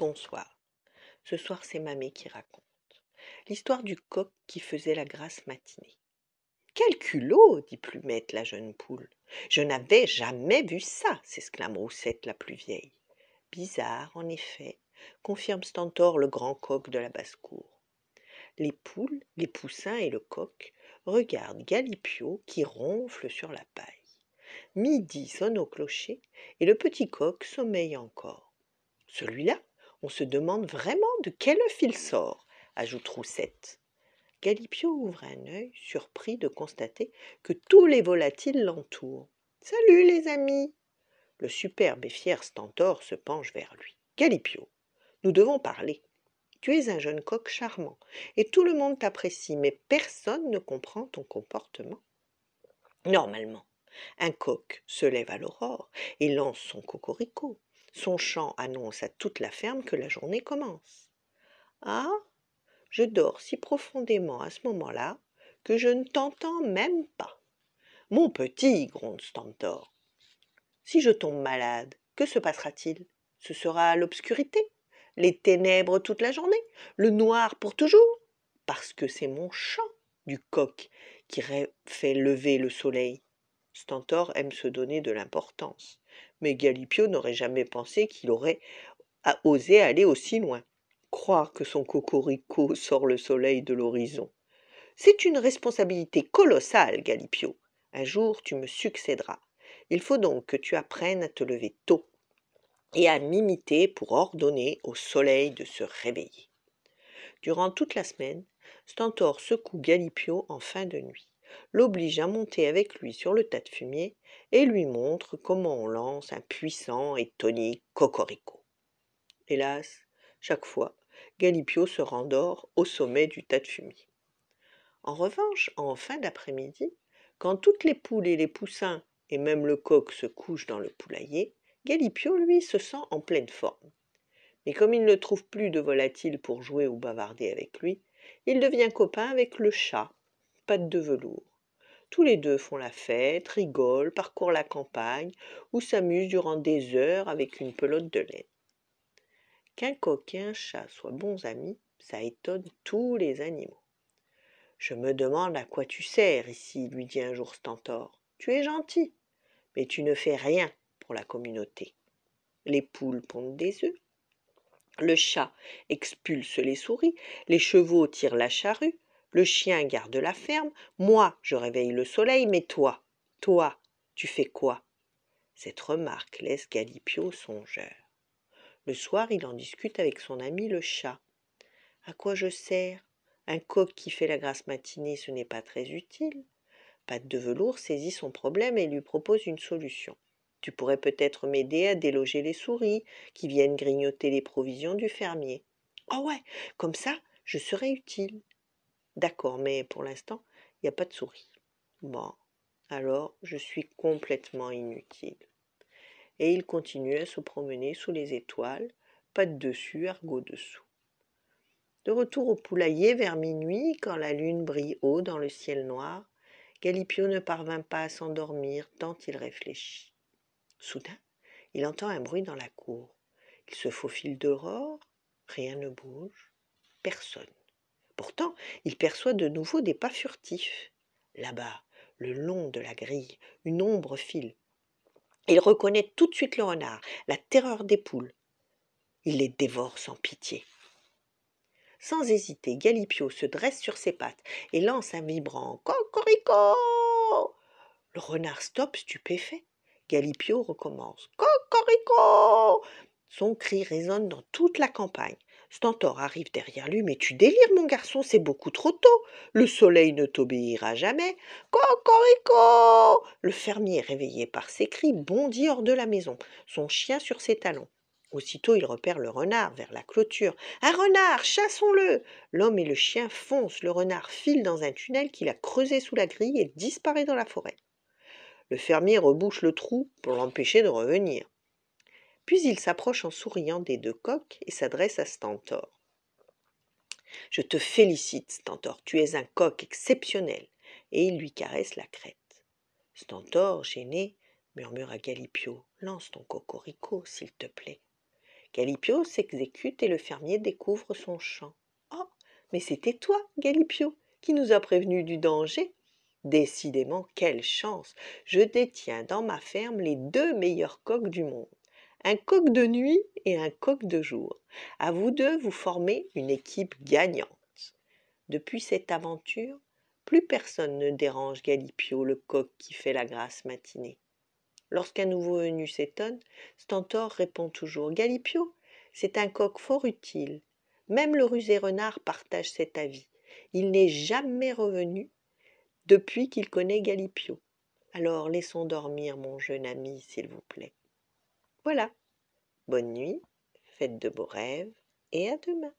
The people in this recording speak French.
Bonsoir. Ce soir, c'est Mamé qui raconte. L'histoire du coq qui faisait la grasse matinée. Quel culot dit Plumette, la jeune poule. Je n'avais jamais vu ça s'exclame Roussette, la plus vieille. Bizarre, en effet, confirme Stentor, le grand coq de la basse-cour. Les poules, les poussins et le coq regardent Galipio qui ronfle sur la paille. Midi sonne au clocher et le petit coq sommeille encore. Celui-là, on se demande vraiment de quel œuf il sort, ajoute Roussette. Galipio ouvre un œil, surpris de constater que tous les volatiles l'entourent. Salut les amis Le superbe et fier Stentor se penche vers lui. Galipio, nous devons parler. Tu es un jeune coq charmant, et tout le monde t'apprécie, mais personne ne comprend ton comportement. Normalement, un coq se lève à l'aurore et lance son cocorico. Son chant annonce à toute la ferme que la journée commence. Ah Je dors si profondément à ce moment-là que je ne t'entends même pas. Mon petit, gronde Stantor, Si je tombe malade, que se passera-t-il Ce sera l'obscurité, les ténèbres toute la journée, le noir pour toujours, parce que c'est mon chant du coq qui fait lever le soleil. Stentor aime se donner de l'importance mais Gallipio n'aurait jamais pensé qu'il aurait osé aller aussi loin. Croire que son cocorico sort le soleil de l'horizon. C'est une responsabilité colossale, Galipio. Un jour, tu me succéderas. Il faut donc que tu apprennes à te lever tôt et à m'imiter pour ordonner au soleil de se réveiller. Durant toute la semaine, Stentor secoue Galipio en fin de nuit l'oblige à monter avec lui sur le tas de fumier et lui montre comment on lance un puissant et tonique cocorico hélas chaque fois Gallipio se rendort au sommet du tas de fumier en revanche en fin d'après-midi quand toutes les poules et les poussins et même le coq se couchent dans le poulailler Gallipio lui se sent en pleine forme mais comme il ne trouve plus de volatile pour jouer ou bavarder avec lui il devient copain avec le chat de velours. Tous les deux font la fête, rigolent, parcourent la campagne ou s'amusent durant des heures avec une pelote de laine. Qu'un coquin chat soient bons amis, ça étonne tous les animaux. Je me demande à quoi tu sers ici, lui dit un jour Stentor. Tu es gentil, mais tu ne fais rien pour la communauté. Les poules pondent des œufs, le chat expulse les souris, les chevaux tirent la charrue, le chien garde la ferme, moi je réveille le soleil, mais toi, toi, tu fais quoi Cette remarque laisse Galipio songeur. Le soir, il en discute avec son ami le chat. À quoi je sers Un coq qui fait la grasse matinée, ce n'est pas très utile. Patte de velours saisit son problème et lui propose une solution. Tu pourrais peut-être m'aider à déloger les souris qui viennent grignoter les provisions du fermier. Oh ouais, comme ça, je serai utile. D'accord, mais pour l'instant, il n'y a pas de souris. Bon, alors je suis complètement inutile. Et il continue à se promener sous les étoiles, de dessus, argot dessous. De retour au poulailler vers minuit, quand la lune brille haut dans le ciel noir, Galipio ne parvint pas à s'endormir tant il réfléchit. Soudain, il entend un bruit dans la cour. Il se faufile dehors, rien ne bouge, personne. Pourtant, il perçoit de nouveau des pas furtifs. Là-bas, le long de la grille, une ombre file. Il reconnaît tout de suite le renard, la terreur des poules. Il les dévore sans pitié. Sans hésiter, Galipio se dresse sur ses pattes et lance un vibrant Cocorico Le renard stoppe stupéfait. Galipio recommence Cocorico Son cri résonne dans toute la campagne stentor arrive derrière lui mais tu délires mon garçon c'est beaucoup trop tôt le soleil ne t'obéira jamais cocorico le fermier réveillé par ses cris bondit hors de la maison son chien sur ses talons Aussitôt il repère le renard vers la clôture. Un renard, chassons-le L'homme et le chien foncent, le renard file dans un tunnel qu'il a creusé sous la grille et disparaît dans la forêt. Le fermier rebouche le trou pour l'empêcher de revenir. Puis il s'approche en souriant des deux coqs et s'adresse à Stentor. Je te félicite, Stentor, tu es un coq exceptionnel. Et il lui caresse la crête. Stentor, gêné, murmure à Galipio. Lance ton cocorico, s'il te plaît. Galipio s'exécute et le fermier découvre son chant. Oh, mais c'était toi, Galipio, qui nous a prévenus du danger. Décidément, quelle chance Je détiens dans ma ferme les deux meilleurs coqs du monde un coq de nuit et un coq de jour. À vous deux, vous formez une équipe gagnante. Depuis cette aventure, plus personne ne dérange Galipio, le coq qui fait la grâce matinée. Lorsqu'un nouveau venu s'étonne, Stentor répond toujours Galipio, c'est un coq fort utile. Même le rusé renard partage cet avis. Il n'est jamais revenu depuis qu'il connaît Galipio. Alors laissons dormir mon jeune ami, s'il vous plaît. Voilà. Bonne nuit, faites de beaux rêves et à demain.